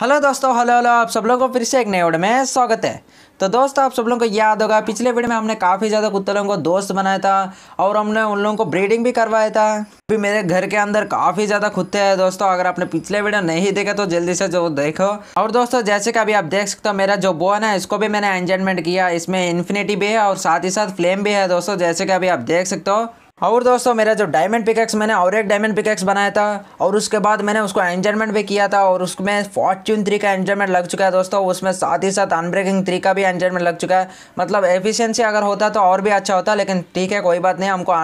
hello दोस्तों hello hello आप सब लोगों को फिर से एक नए वीडियो में स्वागत है तो दोस्तों आप सब लोगों को याद होगा पिछले वीडियो में हमने काफ़ी ज़्यादा कुत्ते लोगों को दोस्त बनाया था और हमने उन लोगों को ब्रीडिंग भी करवाया था अभी मेरे घर के अंदर काफ़ी ज़्यादा कुत्ते हैं दोस्तों अगर आपने पिछले वीडियो नहीं देखा तो जल्दी से जो देखो और दोस्तों जैसे कि अभी आप देख सकते हो मेरा जो बोन है इसको भी मैंने एंजॉयमेंट किया इसमें इन्फिनिटी भी है और साथ ही साथ फ्लेम भी है दोस्तों जैसे कि अभी आप देख सकते हो हाँ, और दोस्तों मेरा जो डायमंड पिकेक्स मैंने और एक डायमंड पिकेक्स बनाया था और उसके बाद मैंने उसको एंजॉयमेंट भी किया था और उसमें फॉर्च्यून थ्री का एंजॉयमेंट लग चुका है दोस्तों उसमें साथ ही साथ अनब्रेकिंग थ्री का भी एंजॉयमेंट लग चुका है मतलब एफिशिएंसी अगर होता तो और भी अच्छा होता लेकिन ठीक है कोई बात नहीं हमको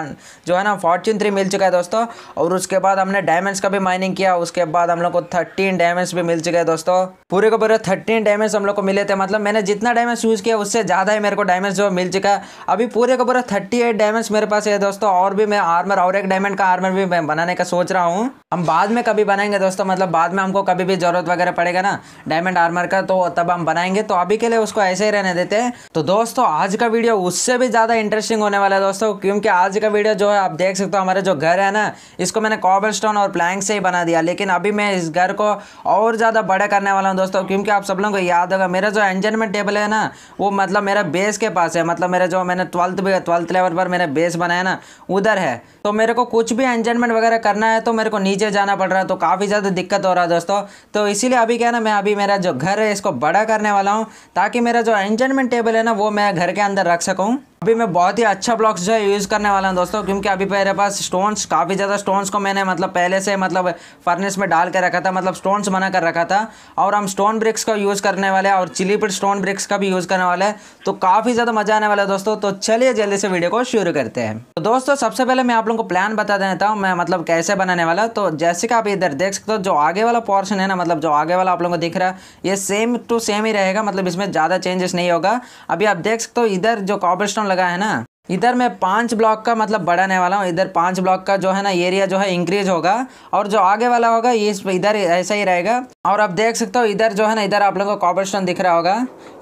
जो है ना फॉर्च्यून थ्री मिल चुका है दोस्तों और उसके बाद हमने डायमंड्स का भी माइनिंग किया उसके बाद हम लोग को थर्टीन डायमंड्स भी मिल चुके हैं दोस्तों पूरे को पूरे थर्टीन डायमंड्स हम लोग को मिले थे मतलब मैंने जितना डायमंड्स यूज़ किया उससे ज़्यादा ही मेरे को डायमंड्स जो मिल चुका है अभी पूरे को पूरा थर्टी एट डायमंड्स मेरे पास है दोस्तों और भी मैं आर्मर और एक डायमंड का आर्मर भी मैं बनाने का सोच रहा हूँ हम बाद में कभी बनाएंगे दोस्तों मतलब बाद में हमको कभी भी ज़रूरत वगैरह पड़ेगा ना डायमंड आर्मर का तो तब हम बनाएंगे तो अभी के लिए उसको ऐसे ही रहने देते हैं तो दोस्तों आज का वीडियो उससे भी ज़्यादा इंटरेस्टिंग होने वाला है दोस्तों क्योंकि आज का वीडियो जो है आप देख सकते हो हमारे जो घर है ना इसको मैंने कॉबल और प्लैंक से ही बना दिया लेकिन अभी मैं इस घर को और ज़्यादा बड़ा करने वाला हूँ दोस्तों क्योंकि आप सब लोगों को याद होगा मेरा जो एंजनमेंट टेबल है ना वो मतलब मेरा बेस के पास है मतलब मेरा जो मैंने ट्वेल्थ ट्वेल्थ लेवल पर मैंने बेस बनाया ना उधर है तो मेरे को कुछ भी एंजॉयमेंट वगैरह करना है तो मेरे को नीचे जाना पड़ रहा है तो काफ़ी ज़्यादा दिक्कत हो रहा है दोस्तों तो इसीलिए अभी क्या ना मैं अभी मेरा जो घर है इसको बड़ा करने वाला हूँ ताकि मेरा जो एंजॉयमेंट टेबल है ना वो मैं घर के अंदर रख सकूँ अभी मैं बहुत ही अच्छा ब्लॉक्स जो है यूज़ करने वाला हूँ दोस्तों क्योंकि अभी मेरे पास स्टोन्स काफ़ी ज़्यादा स्टोन्स को मैंने मतलब पहले से मतलब फर्नेस में डाल के रखा था मतलब स्टोन्स बना कर रखा था और हम स्टोन ब्रिक्स का यूज़ करने वाले हैं और चिली पर स्टोन ब्रिक्स का भी यूज़ करने वाले हैं तो काफ़ी ज़्यादा मज़ा आने वाला है दोस्तों तो चलिए जल्दी से वीडियो को शुरू करते हैं तो दोस्तों सबसे पहले मैं आप लोगों को प्लान बता देता हूँ मैं मतलब कैसे बनाने वाला तो जैसे कि आप इधर देख सकते हो जो आगे वाला पोर्शन है ना मतलब जो आगे वाला आप लोगों को दिख रहा है ये सेम टू सेम ही रहेगा मतलब इसमें ज़्यादा चेंजेस नहीं होगा अभी आप देख सकते हो इधर जो कॉबर स्टोन लगा है ना इधर मैं पांच ब्लॉक का मतलब बढ़ाने वाला हूँ इधर पांच ब्लॉक का जो है ना एरिया जो है इंक्रीज होगा और जो आगे वाला होगा ये इधर ऐसा ही रहेगा और आप देख सकते हो इधर जो है ना इधर आप लोगों को कॉपर स्टोन दिख रहा होगा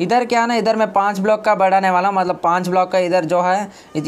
इधर क्या ना इधर मैं पांच ब्लॉक का बढ़ाने वाला हूँ मतलब पांच ब्लॉक का इधर जो है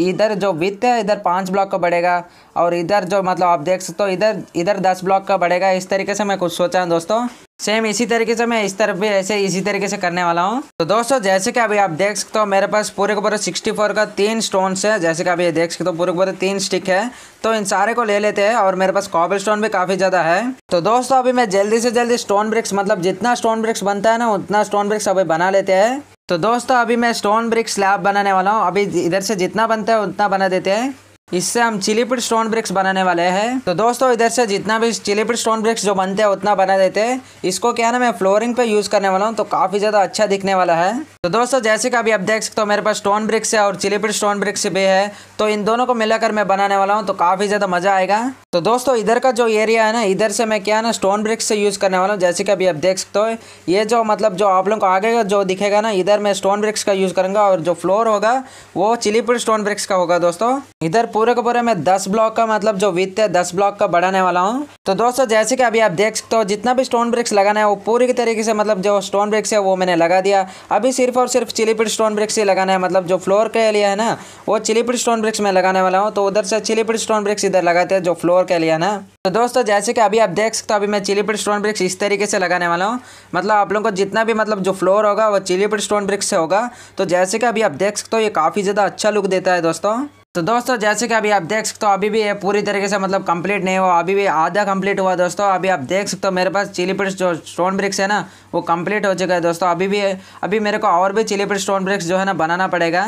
इधर जो वित्त है इधर पाँच ब्लॉक का बढ़ेगा और इधर जो मतलब आप देख सकते हो इधर इधर दस ब्लॉक का बढ़ेगा इस तरीके से मैं कुछ सोचा हूँ दोस्तों सेम इसी तरीके से मैं इस तरफ भी ऐसे इसी तरीके से करने वाला हूँ तो दोस्तों जैसे कि अभी आप देख सकते हो मेरे पास पूरे के पूरे 64 का तीन स्टोन है जैसे कि अभी देख सकते हो पूरे के पूरे तीन स्टिक है तो इन सारे को ले लेते हैं और मेरे पास कॉबल स्टोन भी काफ़ी ज़्यादा है तो दोस्तों अभी मैं जल्दी से जल्दी स्टोन ब्रिक्स मतलब जितना स्टोन ब्रिक्स बनता है ना उतना स्टोन ब्रिक्स अभी बना लेते हैं तो दोस्तों अभी मैं स्टोन ब्रिक स्लैब बनाने वाला हूँ अभी इधर से जितना बनता है उतना बना देते हैं इससे हम चिली पिट स्टोन ब्रिक्स बनाने वाले हैं तो दोस्तों इधर से जितना भी चिली पिट स्टोन ब्रिक्स जो बनते हैं उतना बना देते हैं इसको क्या ना मैं फ्लोरिंग पे यूज़ करने वाला हूँ तो काफ़ी ज़्यादा अच्छा दिखने वाला है तो दोस्तों जैसे कि अभी आप देख सकते हो मेरे पास स्टोन ब्रिक्स है और चिली पिट स्टोन ब्रिक्स भी है तो इन दोनों को मिलाकर मैं बनाने वाला हूँ तो काफ़ी ज़्यादा मज़ा आएगा तो दोस्तों इधर का जो एरिया है ना इधर से मैं क्या ना स्टोन ब्रिक्स से यूज़ करने वाला हूँ जैसे कि अभी आप देख सकते हो ये जो मतलब जो आप लोगों को आगे का जो दिखेगा ना इधर मैं स्टोन ब्रिक्स का यूज़ करूँगा और जो फ्लोर होगा वो चिलीपुर स्टोन ब्रिक्स का होगा दोस्तों इधर पूरे के पूरे मैं दस ब्लॉक का मतलब जो वित्त है दस ब्लॉक का बढ़ाने वाला हूँ तो दोस्तों जैसे कि अभी आप देख सकते हो जितना भी स्टोन ब्रिक्स लगाना है वो पूरी तरीके से मतलब जो स्टोन ब्रिक्स है वो मैंने लगा दिया अभी सिर्फ और सिर्फ चिलीपुर स्टोन ब्रिक्स ही लगाना है मतलब जो फ्लोर का एरिया है ना वो चिलीपुर स्टोन ब्रिक्स में लगाने वाला हूँ तो उधर से चिलीपुर स्टोन ब्रिक्स इधर लगाते हैं जो फ्लोर स्टोर कर लिया ना तो दोस्तों जैसे कि अभी आप देख सकते हो अभी मैं चिली पिट स्टोन ब्रिक्स इस तरीके से लगाने वाला हूँ मतलब आप लोगों को जितना भी मतलब जो फ्लोर होगा वो चिली पिट स्टोन ब्रिक्स से होगा तो जैसे कि अभी आप देख सकते हो ये काफ़ी ज़्यादा अच्छा लुक देता है दोस्तों तो दोस्तों जैसे कि अभी आप देख सकते हो अभी भी ये पूरी तरीके से मतलब कंप्लीट नहीं हुआ अभी भी आधा कंप्लीट हुआ दोस्तों अभी आप देख सकते हो मेरे पास चिली पिट जो स्टोन ब्रिक्स है ना वो कंप्लीट हो चुका है दोस्तों अभी भी अभी मेरे को और भी चिली पिट स्टोन ब्रिक्स जो है ना बनाना पड़ेगा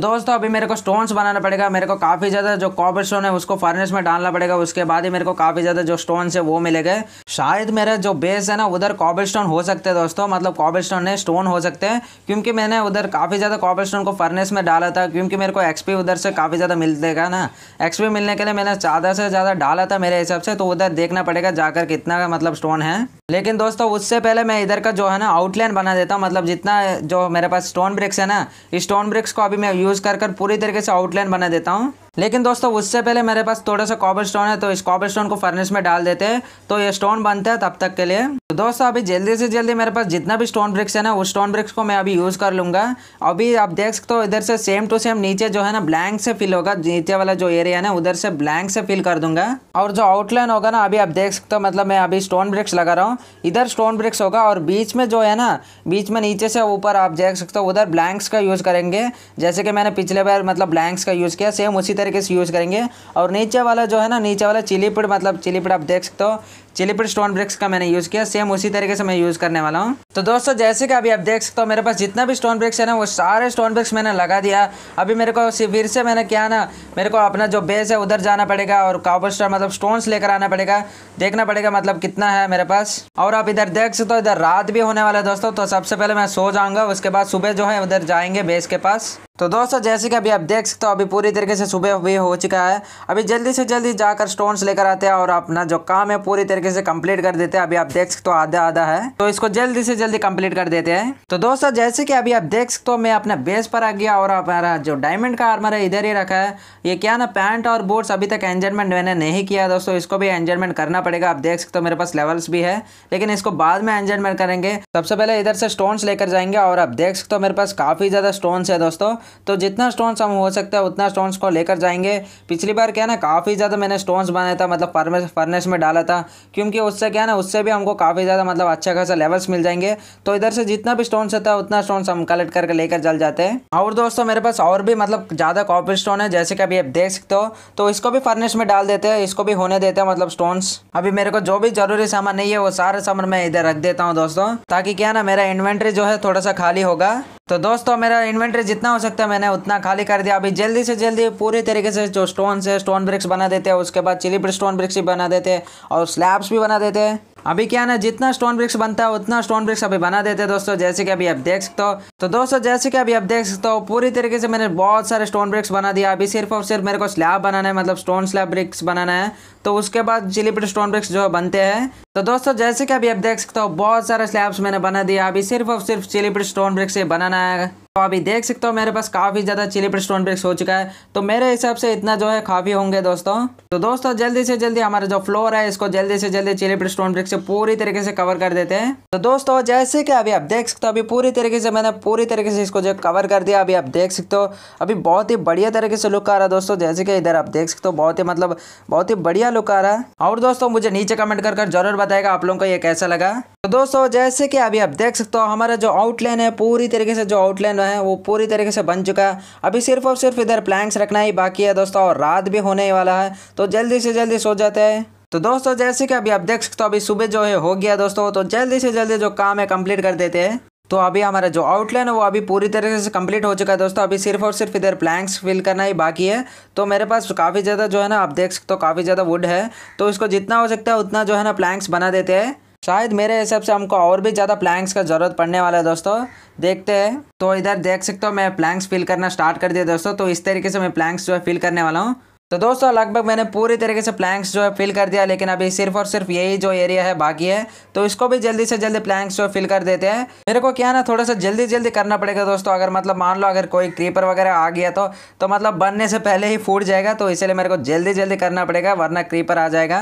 दोस्तों अभी मेरे को स्टोन्स बनाना पड़ेगा मेरे को काफ़ी ज़्यादा जो कॉपर स्टोन है उसको फर्नेस में डालना पड़ेगा उसके बाद ही मेरे को काफ़ी ज़्यादा जो स्टोन है वो मिलेगा शायद मेरा जो बेस है ना उधर कॉबल स्टोन हो सकते हैं दोस्तों मतलब कॉबल स्टोन नहीं स्टोन हो सकते हैं क्योंकि मैंने उधर काफ़ी ज़्यादा कॉबल स्टोन को फर्नेस में डाला था क्योंकि मेरे को एक्सपी उधर से काफ़ी ज़्यादा मिलते का ना एक्सपी मिलने के लिए मैंने ज़्यादा से ज़्यादा डाला था मेरे हिसाब से तो उधर देखना पड़ेगा जाकर कितना मतलब स्टोन है लेकिन दोस्तों उससे पहले मैं इधर का जो है ना आउटलाइन बना देता हूँ मतलब जितना जो मेरे पास स्टोन ब्रिक्स है ना स्टोन ब्रिक्स को अभी मैं यूज़ कर कर पूरी तरीके से आउटलाइन बना देता हूँ लेकिन दोस्तों उससे पहले मेरे पास थोड़ा सा कॉबर स्टोन है तो इस कॉबर स्टोन को फर्निश में डाल देते हैं तो ये स्टोन बनता है तब तक के लिए तो दोस्तों अभी जल्दी से जल्दी मेरे पास जितना भी स्टोन ब्रिक्स है ना उस स्टोन ब्रिक्स को मैं अभी यूज़ कर लूँगा अभी आप देख सकते हो इधर से सेम टू सेम नीचे जो है ना ब्लैंक से फिल होगा नीचे वाला जो एरिया है ना उधर से ब्लैंक से फिल कर दूंगा और जो आउटलाइन होगा ना अभी आप देख सकते हो मतलब मैं अभी स्टोन ब्रिक्स लगा रहा हूँ इधर स्टोन ब्रिक्स होगा और बीच में जो है ना बीच में नीचे से ऊपर आप देख सकते हो उधर ब्लैंक्स का यूज़ करेंगे जैसे कि मैंने पिछले बार मतलब ब्लैंक्स का यूज़ किया सेम उसी तरह तरीके से यूज़ करेंगे और नीचे वाला जो है ना नीचे वाला चिली पुट मतलब चिली पुट आप देख सकते हो चिली पर स्टोन ब्रिक्स का मैंने यूज़ किया सेम उसी तरीके से मैं यूज़ करने वाला हूँ तो दोस्तों जैसे कि अभी आप देख सकते हो मेरे पास जितना भी स्टोन ब्रिक्स है ना वो सारे स्टोन ब्रिक्स मैंने लगा दिया अभी मेरे को फिर से मैंने क्या ना मेरे को अपना जो बेस है उधर जाना पड़ेगा और कॉपर स्टार मतलब स्टोन्स लेकर आना पड़ेगा देखना पड़ेगा मतलब कितना है मेरे पास और आप इधर देख सकते हो इधर रात भी होने वाला है दोस्तों तो सबसे पहले मैं सो जाऊँगा उसके बाद सुबह जो है उधर जाएंगे बेस के पास तो दोस्तों जैसे कि अभी आप देख सकते हो अभी पूरी तरीके से सुबह भी हो चुका है अभी जल्दी से जल्दी जाकर स्टोन्स लेकर आते हैं और अपना जो काम है पूरी तरीके तरीके से कंप्लीट कर देते हैं अभी आप देख सकते हो आधा आधा है तो इसको जल्दी से जल्दी कंप्लीट कर देते हैं तो दोस्तों जैसे कि अभी आप देख सकते हो मैं अपने बेस पर आ गया और हमारा जो डायमंड का आर्मर है इधर ही रखा है ये क्या ना पैंट और बोर्ड्स अभी तक एंजॉयमेंट मैंने नहीं किया दोस्तों इसको भी एंजॉयमेंट करना पड़ेगा आप देख सकते हो मेरे पास लेवल्स भी है लेकिन इसको बाद में एंजॉयमेंट करेंगे सबसे पहले इधर से स्टोन्स लेकर जाएंगे और आप देख सकते हो मेरे पास काफ़ी ज़्यादा स्टोन्स है दोस्तों तो जितना स्टोन्स हम हो सकता है उतना स्टोन्स को लेकर जाएंगे पिछली बार क्या ना काफ़ी ज़्यादा मैंने स्टोन्स बनाया था मतलब फर्नेस में डाला था क्योंकि उससे क्या ना उससे भी हमको काफ़ी ज़्यादा मतलब अच्छा खासा लेवल्स मिल जाएंगे तो इधर से जितना भी स्टोन होता है उतना स्टोन हम कलेक्ट करके लेकर चल जाते हैं और दोस्तों मेरे पास और भी मतलब ज़्यादा कॉपर स्टोन है जैसे कि अभी आप देख सकते हो तो इसको भी फर्निश में डाल देते हैं इसको भी होने देते हैं मतलब स्टोन्स अभी मेरे को जो भी जरूरी सामान नहीं है वो सारे सामान मैं इधर रख देता हूँ दोस्तों ताकि क्या ना मेरा इन्वेंट्री जो है थोड़ा सा खाली होगा तो दोस्तों मेरा इन्वेंट्री जितना हो सकता है मैंने उतना खाली कर दिया अभी जल्दी से जल्दी पूरी तरीके से जो स्टोन है स्टोन ब्रिक्स बना देते हैं उसके बाद चिली स्टोन ब्रिक्स भी बना देते हैं और स्लैब्स ब्लॉक्स भी बना देते हैं अभी क्या ना जितना स्टोन ब्रिक्स बनता है उतना स्टोन ब्रिक्स अभी बना देते हैं दोस्तों जैसे कि अभी आप देख सकते हो तो दोस्तों जैसे कि अभी आप देख सकते हो पूरी तरीके से मैंने बहुत सारे स्टोन ब्रिक्स बना दिया अभी सिर्फ और सिर्फ मेरे को स्लैब बनाना है मतलब स्टोन स्लैब ब्रिक्स बनाना है तो उसके बाद चिलीपिट स्टोन ब्रिक्स जो बनते हैं तो दोस्तों जैसे कि अभी आप देख सकते हो बहुत सारे स्लैब्स मैंने बना दिया अभी सिर्फ और सिर्फ चिलीपिट स्टोन ब्रिक्स ही बनाना है तो अभी देख सकते हो मेरे पास काफ़ी ज़्यादा चिली पर स्टोन ब्रिक्स हो चुका है तो मेरे हिसाब से इतना जो है काफ़ी होंगे दोस्तों तो दोस्तों जल्दी से जल्दी हमारा जो फ्लोर है इसको जल्दी से जल्दी चिली पर स्टोन ब्रिक्स से पूरी तरीके से कवर कर देते हैं तो दोस्तों जैसे कि अभी आप देख सकते हो अभी पूरी तरीके से मैंने पूरी तरीके से इसको जो कवर कर दिया अभी आप देख सकते हो अभी बहुत ही बढ़िया तरीके से लुक आ रहा है दोस्तों जैसे कि इधर आप देख सकते हो बहुत ही मतलब बहुत ही बढ़िया लुक आ रहा है और दोस्तों मुझे नीचे कमेंट कर जरूर बताएगा आप लोगों को ये कैसा लगा तो दोस्तों जैसे कि अभी आप देख सकते हो हमारा जो आउटलाइन है पूरी तरीके से जो आउटलाइन है वो पूरी तरीके से बन चुका है अभी सिर्फ और सिर्फ इधर प्लैंक्स रखना ही बाकी है दोस्तों और रात भी होने वाला है तो जल्दी से जल्दी सो जाते हैं तो दोस्तों जैसे कि अभी आप देख सकते हो अभी सुबह जो है हो गया दोस्तों तो जल्दी से जल्दी जो काम है कंप्लीट कर देते हैं तो अभी हमारा जो आउटलाइन है वो अभी पूरी तरीके से कंप्लीट हो चुका है दोस्तों अभी सिर्फ और सिर्फ इधर प्लैंक्स फिल करना ही बाकी है तो मेरे पास काफ़ी ज़्यादा जो है ना आप देख सकते हो काफ़ी ज़्यादा वुड है तो इसको जितना हो सकता है उतना जो है ना प्लैंक्स बना देते हैं शायद मेरे हिसाब से हमको और भी ज़्यादा प्लैंक्स का ज़रूरत पड़ने वाला है दोस्तों देखते हैं तो इधर देख सकते हो मैं प्लैंक्स फिल करना स्टार्ट कर दिया दोस्तों तो इस तरीके से मैं प्लैंक्स जो है फिल करने वाला हूँ तो दोस्तों लगभग मैंने पूरी तरीके से प्लैंक्स जो है फिल कर दिया लेकिन अभी सिर्फ और सिर्फ यही जो एरिया है बाकी है तो इसको भी जल्दी से जल्दी प्लैंक्स जो है फिल कर देते हैं मेरे को क्या ना थोड़ा सा जल्दी जल्दी करना पड़ेगा दोस्तों अगर मतलब मान लो अगर कोई क्रीपर वगैरह आ गया तो तो मतलब बनने से पहले ही फूट जाएगा तो इसलिए मेरे को जल्दी जल्दी करना पड़ेगा वरना क्रीपर आ जाएगा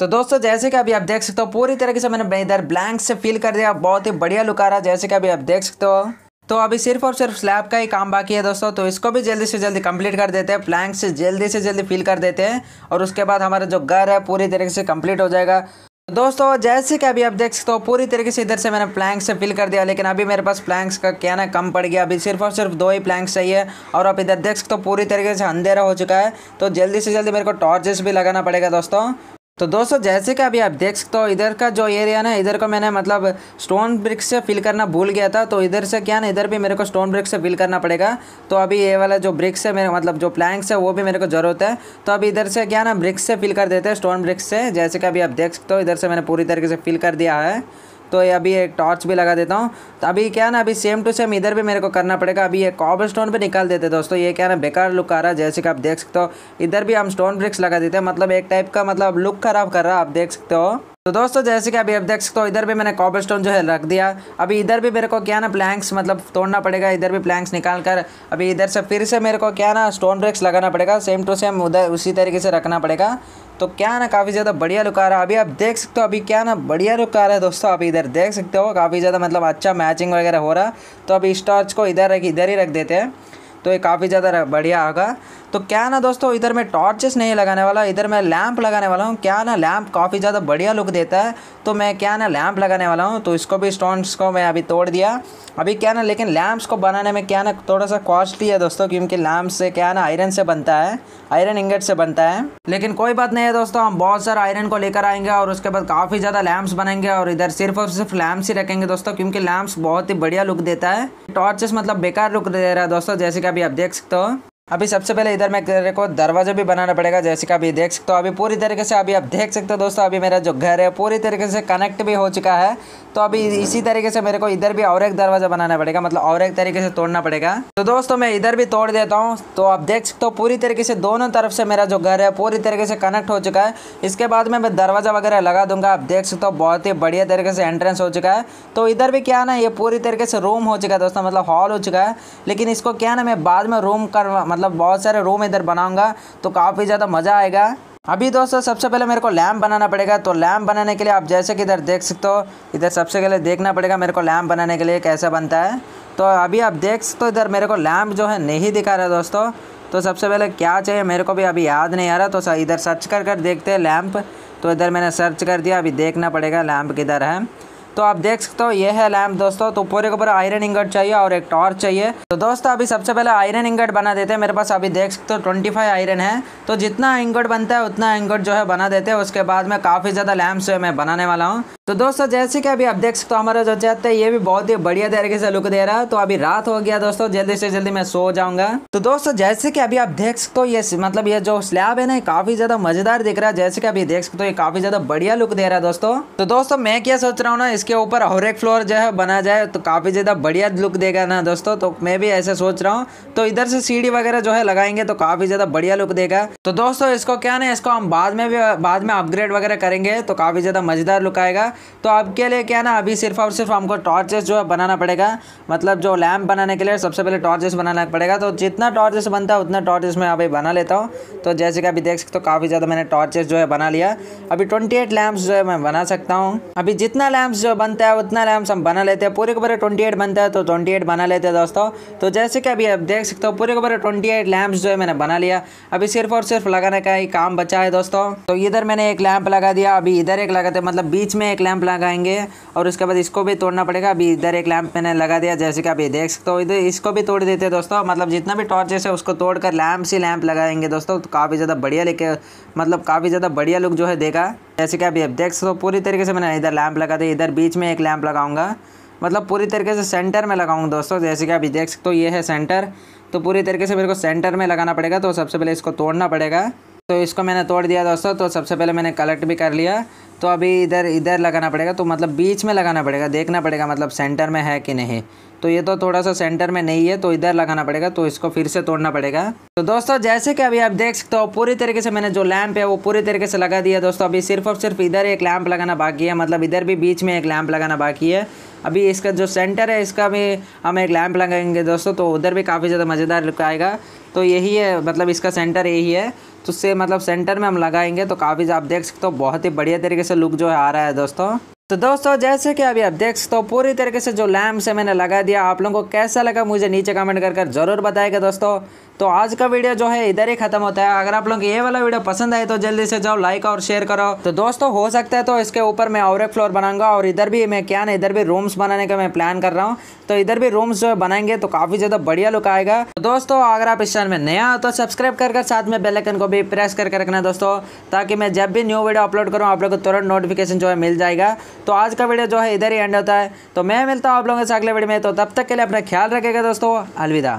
तो दोस्तों जैसे कि अभी आप देख सकते हो पूरी तरीके से मैंने इधर ब्लैंक से फिल कर दिया बहुत ही बढ़िया लुक आ रहा है जैसे कि अभी आप देख सकते हो तो अभी सिर्फ और सिर्फ स्लैब का ही काम बाकी है दोस्तों तो इसको भी जल्दी से जल्दी कंप्लीट कर देते हैं प्लैंक से जल्दी से जल्दी फिल कर देते हैं और उसके बाद हमारा जो घर है पूरी तरीके से कंप्लीट हो जाएगा तो दोस्तों जैसे कि अभी आप देख सकते हो पूरी तरीके से इधर से मैंने प्लैंक से फिल कर दिया लेकिन अभी मेरे पास प्लैंक्स का क्या ना कम पड़ गया अभी सिर्फ और सिर्फ दो ही प्लैंक्स चाहिए और आप इधर देख सकते हो पूरी तरीके से अंधेरा हो चुका है तो जल्दी से जल्दी मेरे को टॉर्चेस भी लगाना पड़ेगा दोस्तों तो दोस्तों जैसे कि अभी आप देख सकते हो इधर का जो एरिया ना इधर को मैंने मतलब स्टोन ब्रिक्स से फिल करना भूल गया था तो इधर से क्या ना इधर भी मेरे को स्टोन ब्रिक्स से फिल करना पड़ेगा तो अभी ये वाला जो ब्रिक्स है मेरे मतलब जो प्लैंक्स है वो भी मेरे को ज़रूरत है तो अभी इधर से क्या ना ब्रिक्स से फिल कर देते हैं स्टोन ब्रिक्स से जैसे कि अभी आप देख सकते हो इधर से मैंने पूरी तरीके से फिल कर दिया है तो ये अभी एक टॉर्च भी लगा देता हूँ तो अभी क्या ना अभी सेम टू सेम इधर भी मेरे को करना पड़ेगा अभी ये कॉबल स्टोन भी निकाल देते दोस्तों ये क्या ना बेकार लुक आ रहा है जैसे कि आप देख सकते हो इधर भी हम स्टोन ब्रिक्स लगा देते हैं मतलब एक टाइप का मतलब लुक ख़राब कर रहा है आप देख सकते हो तो दोस्तों जैसे कि अभी आप देख सकते हो इधर भी मैंने कॉबल स्टोन जो है रख दिया अभी इधर भी मेरे को क्या ना प्लैंक्स मतलब तोड़ना पड़ेगा इधर भी प्लैंक्स निकाल कर अभी इधर से फिर से मेरे को क्या ना स्टोन ब्रेक्स लगाना पड़ेगा सेम टू सेम उधर उसी तरीके से रखना पड़ेगा तो क्या ना काफ़ी ज़्यादा बढ़िया लुक आ रहा है अभी आप देख सकते हो अभी क्या ना बढ़िया लुक आ रहा है दोस्तों आप इधर देख सकते हो काफ़ी ज़्यादा मतलब अच्छा मैचिंग वगैरह हो रहा तो अभी स्टार्च को इधर रख इधर ही रख देते हैं तो ये काफ़ी ज़्यादा बढ़िया होगा तो क्या ना दोस्तों इधर मैं टॉर्चेस नहीं लगाने वाला इधर मैं लैंप लगाने वाला हूँ क्या ना लैंप काफ़ी ज़्यादा बढ़िया लुक देता है तो मैं क्या ना लैंप लगाने वाला हूँ तो इसको भी स्टोन्स को मैं अभी तोड़ दिया अभी क्या ना लेकिन लैम्प्स को बनाने में क्या ना थोड़ा सा कॉस्टली है दोस्तों क्योंकि लैम्प्स से क्या ना आयरन से बनता है आयरन इंगट से बनता है लेकिन कोई बात नहीं है दोस्तों हम बहुत सारा आयरन को लेकर आएंगे और उसके बाद काफ़ी ज़्यादा लैम्प्स बनाएंगे और इधर सिर्फ और सिर्फ लैम्प्स ही रखेंगे दोस्तों क्योंकि लैम्प्स बहुत ही बढ़िया लुक देता है टॉर्चेस मतलब बेकार लुक दे रहा है दोस्तों जैसे कि अभी आप देख सकते हो अभी सबसे पहले इधर मैं घर को दरवाज़ा भी बनाना पड़ेगा जैसे कि अभी देख सकते हो अभी पूरी तरीके से अभी आप देख सकते हो दोस्तों अभी मेरा जो घर है पूरी तरीके से कनेक्ट भी हो चुका है तो अभी इसी तरीके से मेरे को इधर भी और एक दरवाज़ा बनाना पड़ेगा मतलब और एक तरीके से तोड़ना पड़ेगा तो दोस्तों मैं इधर भी तोड़ देता हूँ तो आप देख सकते हो पूरी तरीके से दोनों तरफ से मेरा जो घर है पूरी तरीके से कनेक्ट हो चुका है इसके बाद में मैं दरवाज़ा वगैरह लगा दूंगा आप देख सकते हो बहुत ही बढ़िया तरीके से एंट्रेंस हो चुका है तो इधर भी क्या ना ये पूरी तरीके से रूम हो चुका है दोस्तों मतलब हॉल हो चुका है लेकिन इसको क्या ना मैं बाद में रूम कर मतलब बहुत सारे रूम इधर बनाऊँगा तो काफ़ी ज़्यादा मज़ा आएगा अभी दोस्तों सबसे पहले मेरे को लैम्प बनाना पड़ेगा तो लैम्प बनाने के लिए आप जैसे कि इधर देख सकते हो इधर सबसे पहले देखना पड़ेगा मेरे को लैम्प बनाने के लिए कैसे बनता है तो अभी आप देख सकते हो इधर मेरे को लैम्प जो है नहीं दिखा रहा दोस्तों तो सबसे पहले क्या चाहिए मेरे को भी अभी याद नहीं आ रहा तो इधर सर्च कर कर देखते हैं लैम्प तो इधर मैंने सर्च कर दिया अभी देखना पड़ेगा लैम्प किधर है तो आप देख सकते हो ये है लैम्प दोस्तों तो पूरे के पूरे आयरन इंगट चाहिए और एक टॉर्च चाहिए तो दोस्तों अभी सबसे पहले आयरन इंगट बना देते हैं मेरे पास अभी देख सकते हो ट्वेंटी फाइव आयरन है तो जितना इंगट बनता है उतना इंगट जो है बना देते हैं उसके बाद में काफ़ी ज़्यादा लैम्प जो मैं बनाने वाला हूँ तो दोस्तों जैसे कि अभी आप देख सकते हो हमारा जो चैत है ये भी बहुत ही बढ़िया तरीके से लुक दे रहा है तो अभी रात हो गया दोस्तों जल्दी से जल्दी मैं सो जाऊंगा तो दोस्तों जैसे कि अभी आप देख सकते हो ये मतलब ये जो स्लैब है ना काफ़ी ज़्यादा मज़ेदार दिख रहा है जैसे कि अभी देख सकते हो ये काफ़ी ज़्यादा बढ़िया लुक दे रहा है दोस्तों तो दोस्तों मैं क्या सोच रहा हूँ ना इसके ऊपर और एक फ्लोर जो है बना जाए तो काफ़ी ज़्यादा बढ़िया लुक देगा ना दोस्तों तो मैं भी ऐसे सोच रहा हूँ तो इधर से सीढ़ी वगैरह जो है लगाएंगे तो काफ़ी ज़्यादा बढ़िया लुक देगा तो दोस्तों इसको क्या ना इसको हम बाद में भी बाद में अपग्रेड वगैरह करेंगे तो काफ़ी ज़्यादा मज़ेदार लुक आएगा तो आपके लिए क्या ना अभी सिर्फ और सिर्फ हमको टॉर्चेस जो है बनाना पड़ेगा मतलब जो लैम्प बनाने के लिए सबसे पहले टॉर्चेस बनाना पड़ेगा तो जितना टॉर्चेस बनता है उतना टॉर्चेस मैं अभी बना लेता हूँ तो जैसे कि अभी देख सकते हो काफ़ी ज़्यादा मैंने टॉर्चेस जो है बना लिया अभी ट्वेंटी एट जो है मैं बना सकता हूँ अभी जितना लैम्प्स जो जो बनता है उतना रैम हम बना लेते हैं पूरे के पूरे ट्वेंटी एट बनता है तो ट्वेंटी एट बना लेते हैं दोस्तों तो जैसे कि अभी आप देख सकते हो पूरे के पूरे ट्वेंटी एट जो है मैंने बना लिया अभी सिर्फ और सिर्फ लगाने का ही काम बचा है दोस्तों तो इधर मैंने एक लैम्प लगा दिया अभी इधर एक लगाते मतलब बीच में एक लैम्प लगाएंगे और उसके बाद इसको भी तोड़ना पड़ेगा अभी इधर एक लैम्प मैंने लगा दिया जैसे कि आप ये देख सकते हो इधर इसको भी तोड़ देते हैं दोस्तों मतलब जितना भी टॉर्चेस है उसको तोड़कर लैम्प से लैम्प लगाएंगे दोस्तों तो काफ़ी ज़्यादा बढ़िया लेके मतलब काफ़ी ज़्यादा बढ़िया लुक जो है देखा जैसे कि आप ये देख सो पूरी तरीके से मैंने इधर लैंप लगा दिया इधर बीच में एक लैंप लगाऊंगा मतलब पूरी तरीके से सेंटर में लगाऊंगा दोस्तों जैसे कि आप देख सकते हो ये है सेंटर तो पूरी तरीके से मेरे को सेंटर में लगाना पड़ेगा तो सबसे पहले इसको तोड़ना पड़ेगा तो इसको मैंने तोड़ दिया दोस्तों तो सबसे पहले मैंने कलेक्ट भी कर लिया तो अभी इधर इधर लगाना पड़ेगा तो मतलब बीच में लगाना पड़ेगा देखना पड़ेगा मतलब सेंटर में है कि नहीं तो ये तो थोड़ा सा सेंटर में नहीं है तो इधर लगाना पड़ेगा तो इसको फिर से तोड़ना पड़ेगा तो दोस्तों जैसे कि अभी आप देख सकते हो पूरी तरीके से मैंने जो लैंप है वो पूरी तरीके से लगा दिया दोस्तों अभी सिर्फ और सिर्फ इधर एक लैंप लगाना बाकी है मतलब इधर भी बीच में एक लैंप लगाना बाकी है अभी इसका जो सेंटर है इसका भी हम एक लैंप लगाएंगे दोस्तों तो उधर भी काफ़ी ज़्यादा मज़ेदार लुक आएगा तो यही है मतलब इसका सेंटर यही है तो से मतलब सेंटर में हम लगाएंगे तो काफ़ी आप देख सकते हो बहुत ही बढ़िया तरीके से लुक जो है आ रहा है दोस्तों तो दोस्तों जैसे कि अभी आप देख सकते हो पूरी तरीके से जो लैम्प से मैंने लगा दिया आप लोगों को कैसा लगा मुझे नीचे कमेंट कर जरूर बताएगा दोस्तों तो आज का वीडियो जो है इधर ही खत्म होता है अगर आप लोग ये वाला वीडियो पसंद आए तो जल्दी से जाओ लाइक और शेयर करो तो दोस्तों हो सकता है तो इसके ऊपर मैं और एक फ्लोर बनाऊंगा और इधर भी मैं क्या ना इधर भी रूम्स बनाने का मैं प्लान कर रहा हूँ तो इधर भी रूम्स जो है बनाएंगे तो काफ़ी ज़्यादा बढ़िया लुक आएगा तो दोस्तों अगर आप इस चैनल में नया हो तो सब्सक्राइब कर साथ में बेलकन को भी प्रेस करके रखना दोस्तों ताकि मैं जब भी न्यू वीडियो अपलोड करूँ आप लोग को तुरंत नोटिफिकेशन जो है मिल जाएगा तो आज का वीडियो जो है इधर ही एंड होता है तो मैं मिलता हूँ आप लोगों से अगले वीडियो में तो तब तक के लिए अपना ख्याल रखेगा दोस्तों अलविदा